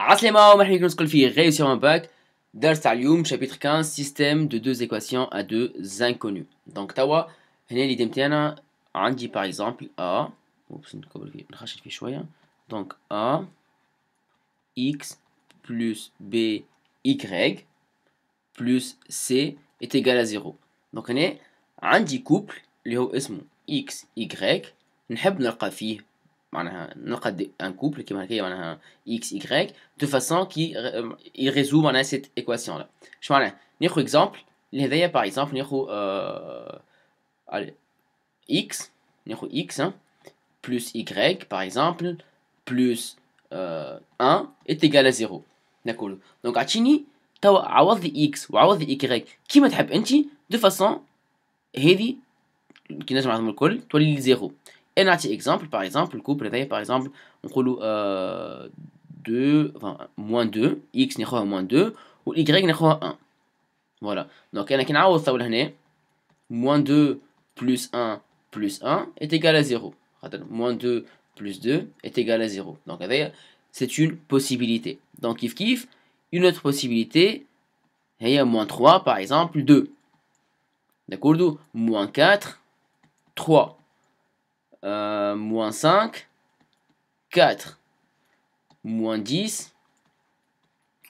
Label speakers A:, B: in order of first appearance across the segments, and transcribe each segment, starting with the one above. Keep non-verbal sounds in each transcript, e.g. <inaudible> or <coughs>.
A: عسلامة ومرحبا بكم في في réussir un bac درس chapitre 15 système de deux équations à deux inconnus donc توا هنا ليدي نتاعنا par exemple A hein. donc A X plus B Y plus C est égal à 0 donc هنا عندي couple اللي هو اسمه X Y نحب نلقى un couple qui un x, y, de façon qu'il euh, résout cette équation-là. Je exemple. par exemple, euh, x, hein, plus y, par exemple, plus 1 euh, est égal à 0. Donc, à tu x y qui de façon, 0. Un autre exemple, par exemple, le couple, par exemple, on trouve 2, enfin, moins 2, x n'est moins 2, ou y n'est 1. Voilà. Donc, on a moins 2 plus 1 plus 1 est égal à 0. Moins 2 plus 2 est égal à 0. Donc, c'est une possibilité. Donc, if kiff, une autre possibilité, il y a moins 3, par exemple, 2. D'accord Moins 4, 3. Euh, moins 5, 4, moins 10,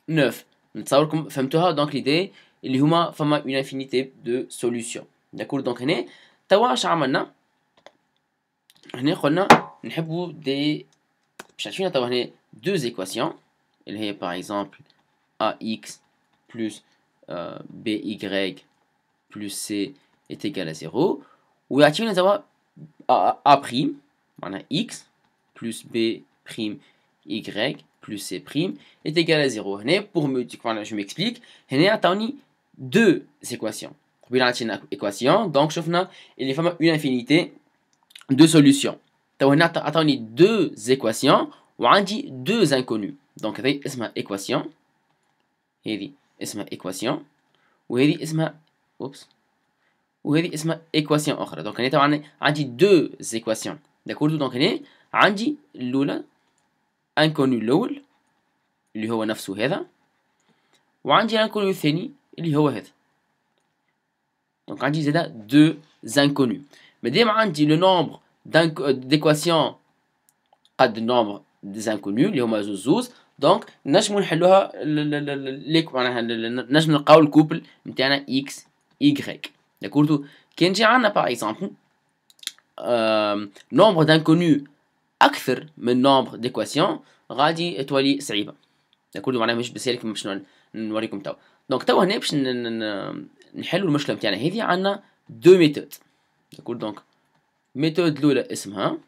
A: 9. Donc l'idée, il y a une infinité de solutions. D'accord Donc, ici, توا اش on قلنا ax plus euh, by plus c est égal à 0 nous avons a', a on a x plus b prime y plus c prime est égal à 0. Pour me, je m'explique, on a deux équations. On a une équation, donc je il y a une infinité de solutions. On a deux équations, on a deux inconnues. Donc a une équation, هذه ma équation, وهذه oups وهذه اسمها ايكواسيون اخرى دونك هنا طبعا عندي دو ايكواسيون داكورد دونك هنا عندي الاولى انكونو الاول اللي هو نفسه هذا وعندي انكونيو الثاني اللي هو هذا دونك عندي زاد دو انكونيو مادام عندي لو نومبر ديكواسيون قد نومبر دي انكونو اللي هما زوز زوز دونك نجمو نحلوها ليك معناها نجم نلقاو الكوبل نتاعنا اكس يغريك D'accord un par exemple euh, nombre d'inconnus اكثر من نومبر ديكواسيون غادي تولي صعيبه داكور معناها مش بسالك باش نوريكم توا دونك توا هنا باش نحلوا المشكله نتاعنا هذه عندنا دو ميثود داكور دونك ميثود الاولى اسمها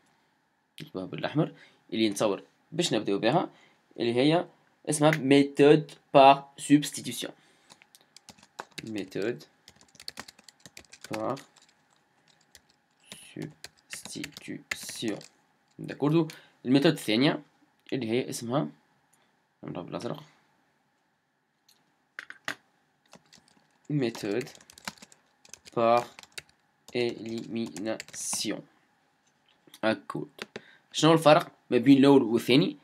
A: نكتبها بالاحمر اللي نتصور باش نبداو بها اللي هي اسمها ميثود بار سوبستيتيوشن ميثود par substitution داكوردو الميثود الثانية اللي هي اسمها نضرب بالازرق méthode par élimination أكود شنو الفرق ما بين الاول والثاني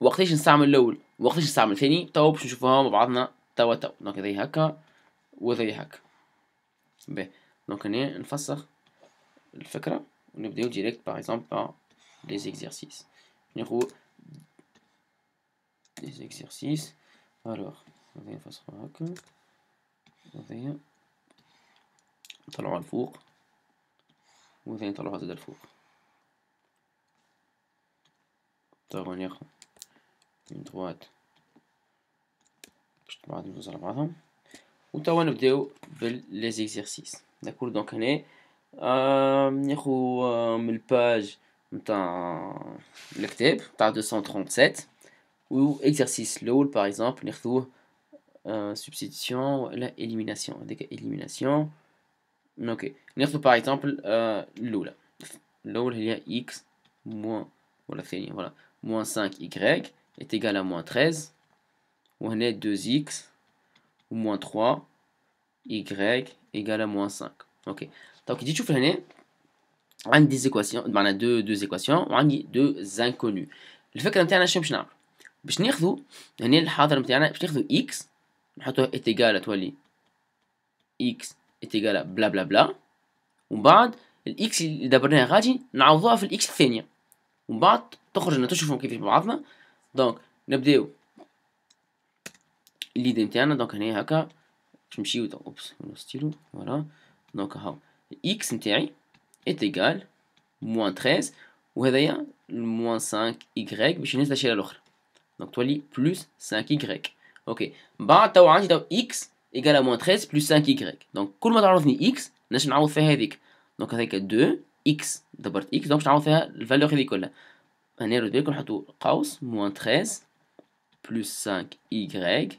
A: وقتاش نستعمل الاول وقتاش نستعمل الثاني تو باش نشوفوها مع بعضنا توا توا دونك زي هكا وزي هكا باهي Donc on est une face le fakra, on une vidéo direct par exemple par les exercices. Des exercices. Alors, on va faire ça. On va faire le four. On va faire four. On va faire une droite. On ben, va faire une droite. On va faire les exercices. Donc, on a une page le l'acteur par 237. Ou exercice, l'autre, par exemple, les a substitution ou élimination. On élimination. On par exemple, l'autre. L'autre, il y a x moins 5y, est égal à moins 13. On a 2x moins 3 y égale à moins 5 اوكي تو كي تجي تشوف هنا عندي زيكواسيون معنا دو دو زيكواسيون وعندي دو زانكونو الفكره نتاعنا شنو باش نعمل باش ناخذو هنا الحاضر نتاعنا باش ناخذو اكس نحطوها اتيغال تولي اكس اتيغال بلا بلا بلا ومن بعد الاكس اللي دبرناها غادي نعوضوها في الاكس الثانيه ومن بعد تخرج لنا تشوفهم كيفاش بعضنا دونك نبداو الليد نتاعنا دونك هنا هكا تمشيو دونك اوبس من فوالا دونك هاو اكس نتاعي ات ايكال موان 13 وهذايا موان 5 يغريك باش ينزل الشيله الاخرى دونك تولي بلوس 5 يغريك اوكي بعد تو عندي تو اكس ايكال موان 13 بلوس 5 يغريك دونك كل ما تعرضني اكس نجم نعوض فيها هذيك دونك هذيك 2 اكس دبرت اكس دونك باش نعوض فيها الفالور هذيك كلها هنا رد بالكم نحطو قوس موان 13 بلوس 5 يغريك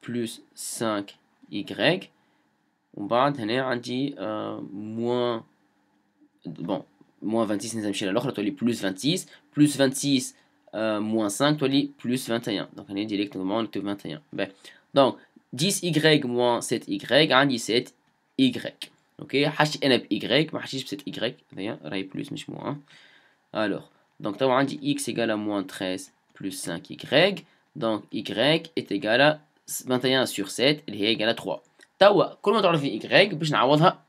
A: plus 5y, on va tenir dit euh, moins bon moins 26 alors plus 26 plus 26 euh, moins 5 تولي plus 21 donc on est directement on 21 ben, donc 10y moins 7y عندي 7y ok حاشي y ما حاشيش 7y plus moins alors donc on dit x égale à moins 13 plus 5y donc y est égal à 21 سور 7 اللي هي إيكالا 3 توا كل ما تعرف في y باش نعوضها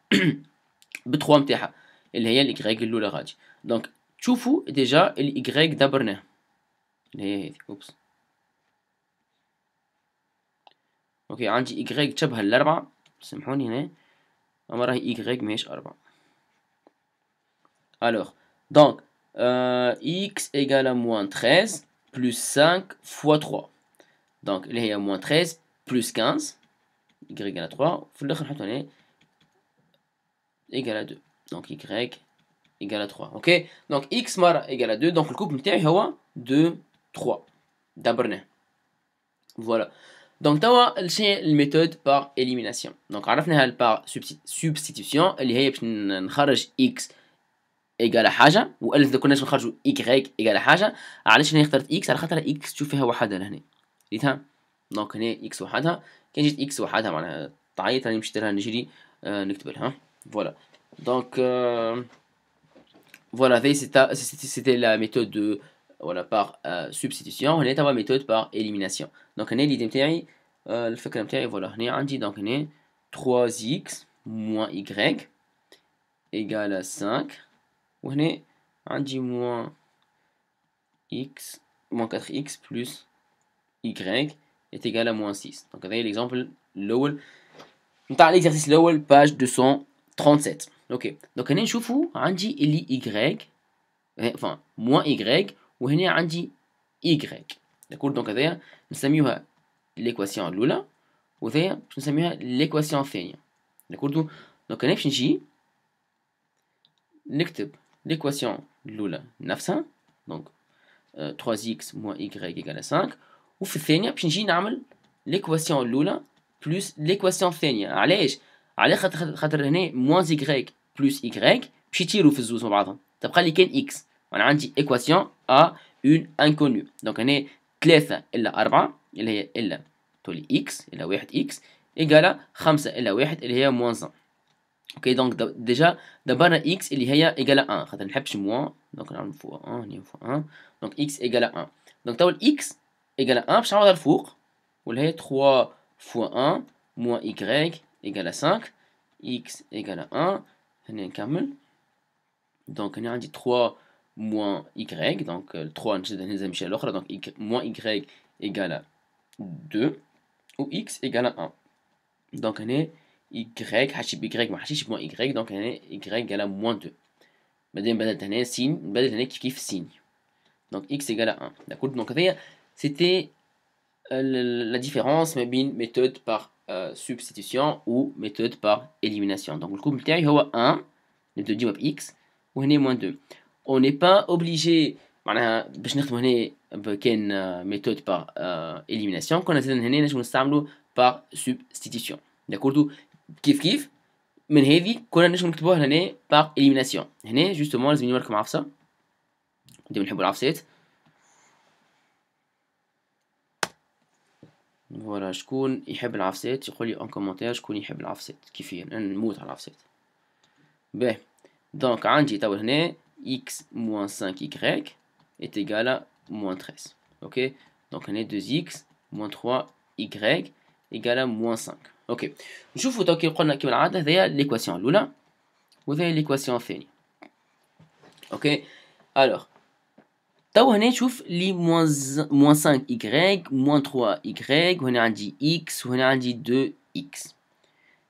A: <coughs> ب 3 نتاعها اللي هي ال الأولى غادي دونك تشوفوا ديجا ال دبرناه اللي هي هذه أوبس اوكي عندي y تشبه للأربعة سامحوني هنا أما راهي y ماهيش أربعة ألوغ دونك اكس ايجال موان 13 بلس 5 فوا 3. Donc, il y a moins 13 plus 15, y égale à 3, il faut le faire tourner, égale à 2. Donc, y égale à 3. Ok Donc, x mar égale à 2. Donc, le couple est 2, 3. D'abord, voilà. Donc, tu as la méthode par élimination. Donc, on a méthode par substitution. Il y a un x égale à haja. Ou elle connaît un y égale à haja. On a fait x. On a x. Tu fais un haja. Donc, on a x ou hata. on j'ai x ou hata, on a taille, on a une méthode Voilà. Donc, voilà, c'était la méthode par euh, substitution. On a la méthode par élimination. Donc, euh, on a l'identification. On a 3x moins y égale à 5. On a moins x moins 4x plus y est égal à moins 6. Donc, vous voyez l'exemple l'Owell. نتاع l'exercice l'Owell, page 237. Ok. Donc, هنا نشوفوا on اللي y, euh, enfin, moins y, وهنا dit y. D'accord Donc, هذايا à l'équation الأولى وهذايا باش نسميوها l'équation الثانية. D'accord Donc, هنا باش نجي نكتب l'équation loula 900 Donc, 3x euh, moins y égale à 5. وفي الثانيه باش نجي نعمل ليكواسيون الاولى بلوس ليكواسيون الثانيه علاش على خاطر خاطر هنا موانز يغريك بلوس يغريك باش يطيرو في الزوز مع بعضهم تبقى لي كان اكس وانا عندي ايكواسيون ا اون انكونو دونك هنا ثلاثة إلا أربعة اللي هي إلا تولي إكس إلا واحد إكس إيجالا خمسة إلا واحد اللي هي موان زان اوكي دونك ديجا دبرنا إكس اللي هي إيجالا أن خاطر نحبش موان دونك نعمل فوا أن هنا فوا أن دونك إكس إيجالا أن دونك تو الإكس à 3 fois 1 moins y égale à 5, x égale à 1, Donc on a dit 3 moins y, donc 3 euh, donc y, moins y égale à 2, ou x égale à 1. Donc on y, hachib y, moins y, donc on y égale à moins 2. on a signe, Donc x égale à 1. D'accord Donc c'était euh, la différence entre une méthode par euh, substitution ou méthode par élimination. Donc le méthode, il y a 1, le 2 جواب x ou a moins 2. On n'est pas obligé معناها باش نخدموا une méthode par euh, élimination qu'on a هنا نجمو نستعملوا par substitution. D'accord كيف كيف من هذه كنا نجمو نكتبوها هنا par élimination. هنا justement لازم نوركم عفسه. ديما نحبوا العفسات. فوالا شكون يحب العفسات يقول لي اون كومونتير شكون يحب العفسات كيفيا انا نموت على العفسات باهي دونك عندي تو هنا x موان 5 y est égal à moins 13 ok donc on est 2x moins 3y égale à moins 5 ok نشوفوا تو كي قلنا كيما العاده هذايا ليكواسيون الاولى وهذايا ليكواسيون الثانيه اوكي الوغ تو طيب، هنا شوف لي موان موان 5 إيكغيك موان 3 إيكغيك وهنا عندي إكس وهنا عندي 2 إكس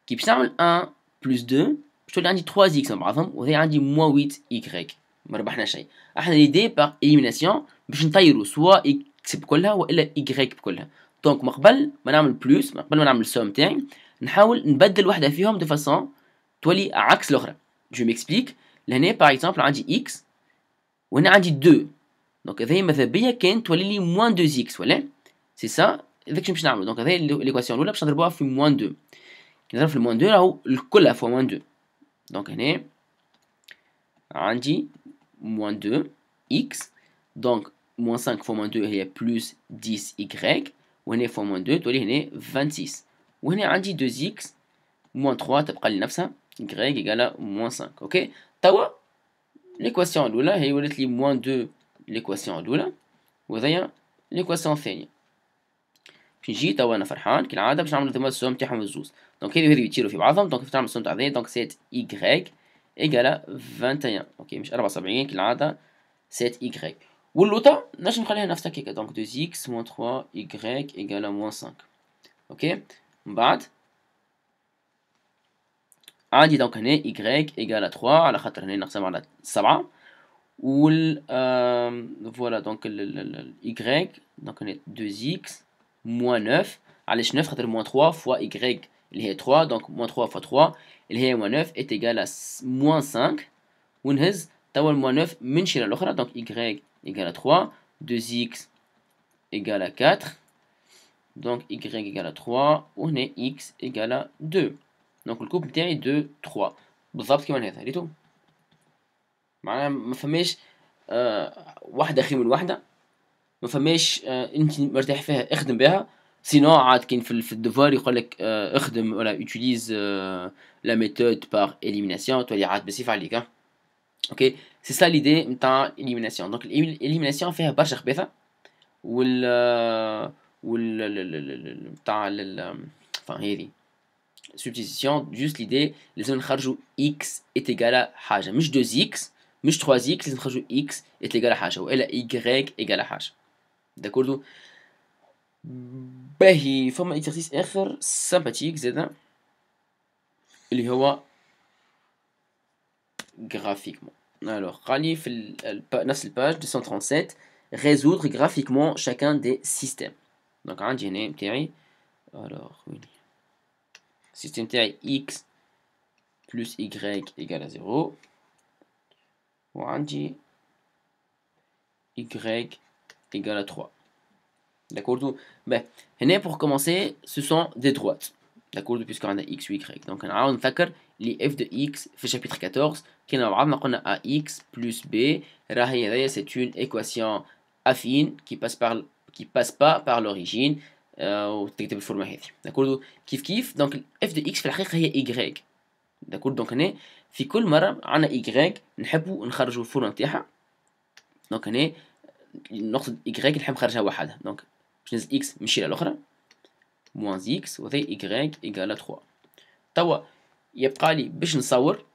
A: كي باش نعمل 1 بلس 2 باش تولي عندي 3 إكس مع بعضهم وهنا عندي موان 8 إيكغيك ما ربحنا شيء احنا ليدي باغ إليميناسيون باش نطيرو سوا إكس بكلها وإلا إيكغيك بكلها دونك من قبل ما نعمل بلوس من قبل ما نعمل السوم تاعي نحاول نبدل وحده فيهم دو فاسون تولي عكس الاخرى جو ميكسبليك لهنا باغ اكزومبل عندي اكس وهنا عندي 2 Donc, c'est moins 2x, voilà. C'est ça. Donc, je vais Donc, l'équation, là, je vais faire moins 2. Je vais le moins 2, là, où le col fois moins 2. Donc, on est, moins 2x. Donc, moins 5 fois moins 2, il y a plus 10y. On est fois moins 2, toi, on 26. On est, on 2x, moins 3, tu as pris y égale à moins 5. OK T'as l'équation, là, il y moins 2 ليكواسيون الأولى وذي ليكواسيون الثانية كي نجي توا أنا فرحان كي العاده باش نعمل ثم السوم تاعهم الزوز دونك هذو هذو يتيروا في بعضهم دونك تعمل السوم تاع ذي دونك سيت إيكغيك ايغال 21 أوكي مش 74 كي العاده سيت إيكغيك واللوطا باش نخليها نفسها كيكا دونك 2 إكس موان تخوا إيكغيك ايغال موان 5 أوكي من بعد عادي دونك هنا y ايغال 3 على خاطر هنا نقسم على 7 ou euh, voilà donc le, y donc on est 2x moins 9 allez 9 moins 3 fois y il est 3 donc moins 3 fois 3 il est moins 9 est égal à moins 5 ونهز moins 9 من donc y égal à 3 2x égal à 4 donc y égal à 3 on est x égal à 2 donc le couple تاعي 2 3 بالضبط كيما هذا ريتو معناها ما فماش آه واحده خير من واحده ما فماش آه انت مرتاح فيها اخدم بها سينو عاد كاين في الدفوار يقول لك آه اخدم ولا اوتيليز آه لا ميثود بار اليمناسيون تولي عاد بسيف عليك اوكي سي سا ليدي نتاع اليمناسيون دونك اليمناسيون فيها برشا خبيثه وال آه، وال نتاع enfin هذه substitution juste l'idée les gens خرجوا x حاجه مش دوز اكس مش 3x لازم تخرجوا x à حاجه والا y d'accord حاجه داكوردو باهي فما اكزرسيس اخر سامباتيك Il اللي هو graphiquement. Alors, va في la page 237, résoudre graphiquement chacun des systèmes. Donc, un DNA, théorie. Alors, oui. Système théorie x plus y égale à 0. وعندي y égale à 3. D'accord ben, né pour commencer, ce sont des droites. D'accord Puisqu'on a x ou y. Donc on a facteur, les f de x fait chapitre 14 on on a ax plus b c'est une équation affine qui passe par qui passe pas par l'origine الفورمه euh, D'accord Kif kif, Donc, f de x c'est y. D'accord Donc on est في كل مرة عنا إيكغيك نحبو نخرجو الفورمة نتاعها دونك هنا نقصد إيكغيك نحب نخرجها وحدها دونك باش نزيد إكس نمشي للأخرى موانز إكس وذي إيكغيك إيكالا تخوا توا يبقى لي باش نصور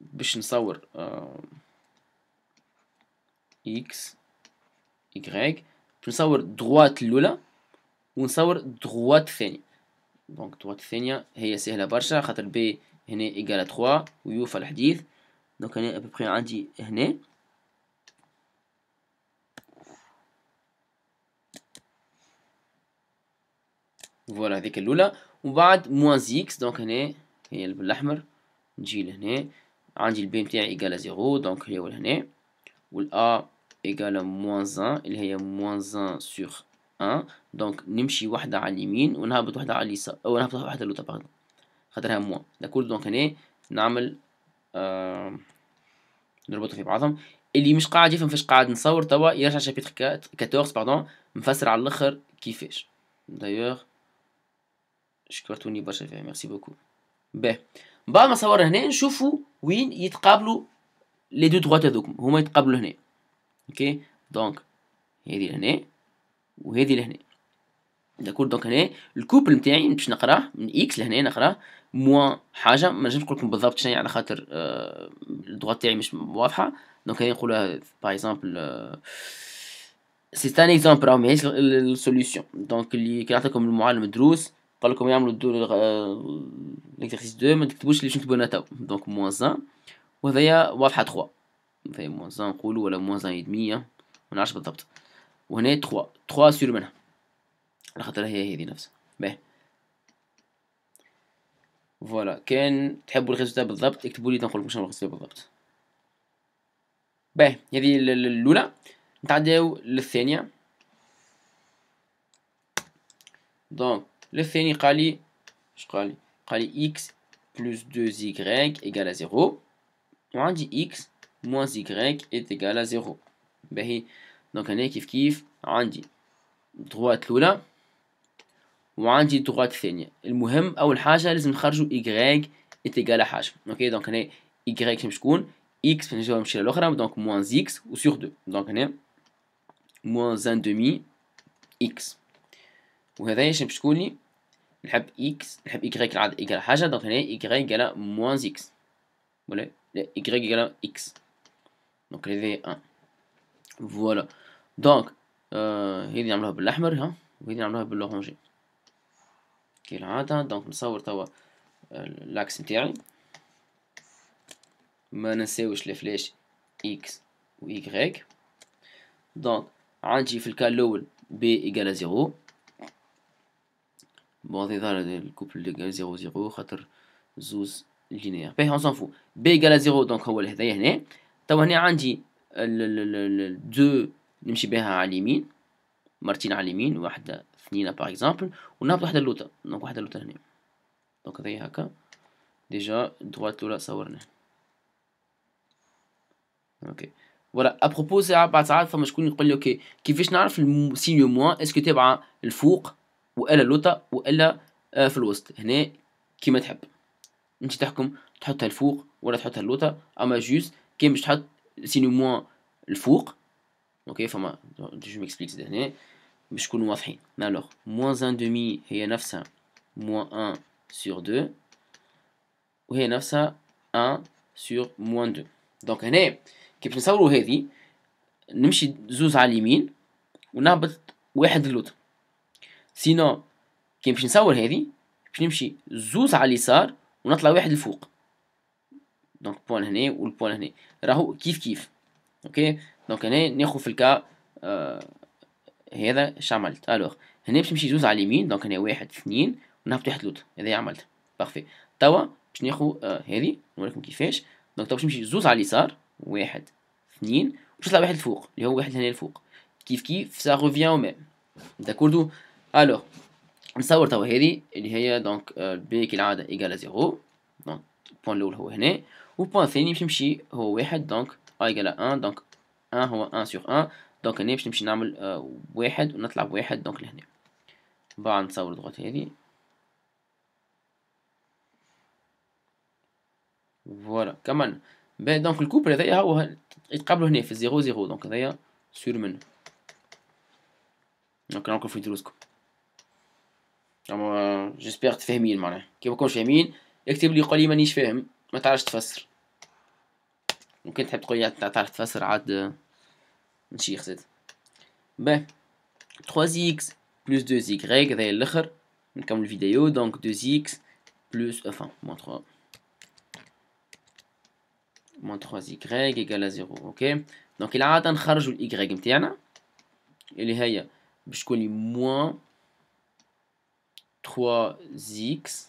A: باش نصور آه، إكس إيكغيك باش نصور دغوات الأولى ونصور دغوات الثانية دونك توا الثانية هي سهلة برشا خاطر بي هنا إيكال تخوا ويوفى الحديث دونك أنا أبوبخي عندي هنا فوالا هذيك الأولى ومن بعد موان زيكس دونك هنا هي بالأحمر نجي لهنا عندي البي متاعي إيكال زيرو دونك هي هنا والأ إيكال موان زان اللي هي موان زان سور اه دونك نمشي وحده على اليمين ونهبط وحده على اليسار او نهبط واحدة لوطا باردون خاطرها موا داكور دونك هنا نعمل آه نربطهم في بعضهم اللي مش قاعد يفهم فاش قاعد نصور توا يرجع شابيتر 14 باردون مفسر على الاخر كيفاش دايوغ شكرتوني برشا فيها ميرسي بوكو باهي بعد ما صورنا هنا نشوفوا وين يتقابلوا لي دو دروات هذوكم هما يتقابلوا هنا اوكي دونك هذه هنا وهذه لهنا داكور دونك هنا الكوبل نتاعي باش نقراه من اكس لهنا نقراه موان حاجه ما نجمش لكم بالضبط شنو على خاطر الدغوات آه تاعي مش واضحه دونك هنا نقولها باغ اكزومبل سي ان اكزومبل راه ماهيش السوليوشن دونك اللي كي يعطيكم المعلم الدروس قال لكم يعملوا ليكزيرسيس دو آه، ما تكتبوش اللي نكتبو انا تو دونك موان زان وهذايا واضحه 3 هذايا موان زان نقولو ولا موان زان يدمية ما نعرفش بالضبط وهنا 3 3 سير منها على خاطر هي هذه نفسها باه فوالا كان تحبوا الخيزو بالضبط اكتبوا لي تنقول لكم شنو الخيزو بالضبط باه هذه الاولى نتعداو للثانيه دونك للثاني قال لي اش قال لي قال لي اكس بلس 2 زيغريك ايكال 0 وعندي اكس موان زيغريك ايكال 0 باهي دونك هنا كيف كيف عندي دروات الاولى وعندي دروات الثانيه المهم اول حاجه لازم نخرجوا y اتيكال حاجه اوكي دونك هنا y شكون باش نجيو نمشي للاخرى دونك موانز x سور دو دونك هنا موانز ان دومي اكس وهذايا شنو باش تكون لي نحب اكس نحب y العدد ايكال حاجه دونك هنا y على موانز اكس ولا لا y على اكس دونك هذا 1 فوالا دونك آه هي اللي نعملوها بالاحمر ها وهي اللي نعملوها كي العاده دونك نصور توا لاكس نتاعي ما ننساوش الفلاش اكس و وايكغيك دونك عندي في الكال الاول بي ايكال زيرو بون هذي ظهر الكوبل ايكال زيرو زيرو خاطر زوز لينير باهي اون سون فو بي ايكال زيرو دونك هو هذايا هنا توا هنا عندي دو نمشي بها على اليمين مرتين على اليمين واحدة اثنين باغ اكزامبل ونهبط واحدة اللوطة دونك واحدة اللوطة هنا دونك هذايا هكا ديجا دوات الأولى صورنا اوكي فوالا ابروبو ساعة بعد ساعات فما شكون يقول لي اوكي كيفاش نعرف السينيو موان اسكو تابعة الفوق والا اللوطة والا آه، في الوسط هنا كيما تحب انت تحكم تحطها الفوق ولا تحطها اللوطة اما جوست كي تحط سينو موان الفوق اوكي فما جو ميكسبليك هنا باش نكونوا واضحين الوغ موان ان دومي هي نفسها موان ان سور دو وهي نفسها ان سور موان دو دونك هنا كيف نصورو نصوروا هذه نمشي زوز على اليمين ونهبط واحد للوتر سينو كيف باش نصور هذه باش نمشي زوز على اليسار ونطلع واحد الفوق دونك بوان هنا والبوان هنا راهو كيف كيف اوكي دونك هنا ناخذ في الكا آه هذا شعملت الوغ هنا باش نمشي زوز على اليمين دونك هنا واحد اثنين ونهبط واحد لوط هذا عملت باغفي توا باش ناخذ هذه نوريكم كيفاش دونك توا باش نمشي زوز على اليسار واحد اثنين باش نطلع واحد الفوق اللي هو واحد هنا الفوق كيف كيف سا روفيان او ميم داكوردو الوغ نصور توا هذه اللي هي دونك بي كالعاده ايكال زيرو دونك البوان الاول هو هنا و والبوان الثاني باش نمشي هو واحد دونك اي ايكال ان دونك ان هو ان سور ان دونك هنا باش نمشي نعمل واحد ونطلع بواحد دونك لهنا بعد نصور الضغط هذه فوالا كمان باهي دونك الكوبل هذايا هو يتقابلوا هنا في الزيرو زيرو دونك هذايا سور من دونك نراكم في دروسكم جيسبيغ تفهمين معناها كي كونش فاهمين يكتب لي يقول لي مانيش فاهم ما تعرفش تفسر ممكن تحب تقول لي تعرف تفسر عاد نشيخ زاد با 3 x plus 2 y هذايا الاخر نكمل الفيديو دونك 2 x plus enfin moins 3 moins 3 y égale à 0 اوكي دونك الى عاد نخرجوا الاي نتاعنا اللي هي باش تكون لي moins 3 x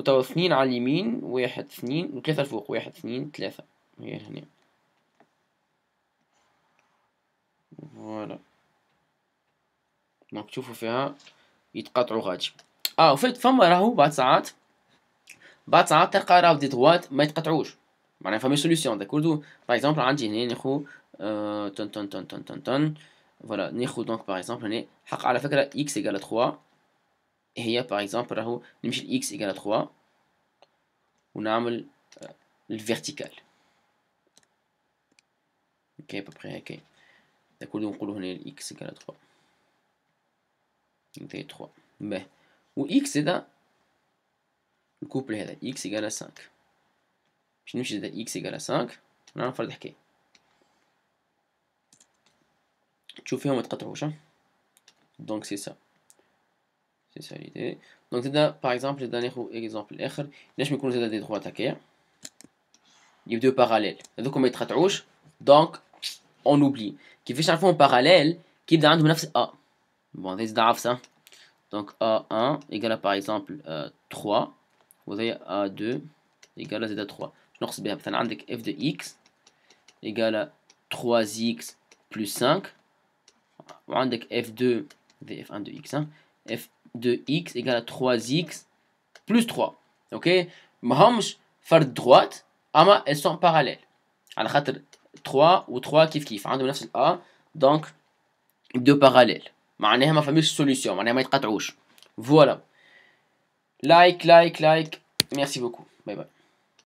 A: وتوا اثنين على اليمين واحد اثنين وثلاثة الفوق واحد اثنين ثلاثة هي هنا فوالا دونك تشوفوا فيها يتقاطعوا غادي اه وفات فما راهو بعد ساعات بعد ساعات تلقى راهو دي دوات ما يتقطعوش معناها فما سوليسيون داكور دو باغ اكزومبل عندي هنا ناخو آه، تن تن تن تن تن تن فوالا ناخو دونك باغ اكزومبل هنا حق على فكره اكس ايكال تخوا هي باغ اكزومبل راهو نمشي لإكس ايكال 3 ونعمل الفيرتيكال آه، اوكي بابخي هكا تكون نقولو هنا إكس ايكال 3 نتاي 3 باهي و اكس زادا الكوبل هذا اكس ايكال 5 باش نمشي زادا اكس ايكال 5 فرد حكاية تشوف فيهم متقطعوش دونك سي سا C'est ça l'idée. Donc, par exemple, je vais donner un exemple. je vais me couper des droits attaqués. Il y a deux parallèles. Donc, on mettra gauche. Donc, on oublie. Qui fait chaque fois en parallèle, qui donne un le c'est A. Bon, c'est ça. Donc, A1 égale à, par exemple, 3. Euh, Vous avez A2 égale à Z3. Je n'en bien. Donc, on a F 2 X égale à 3X plus 5. On a F2 vf F1 de X. 1 hein f de x égale à 3x plus 3. Ok Mahamsh, faire droite, ama, elles sont parallèles. À 3 ou 3 kif kif. عندهم donc deux parallèles. معناها ما فماش solution معناها ما Voilà. Like, like, like. Merci beaucoup. Bye bye.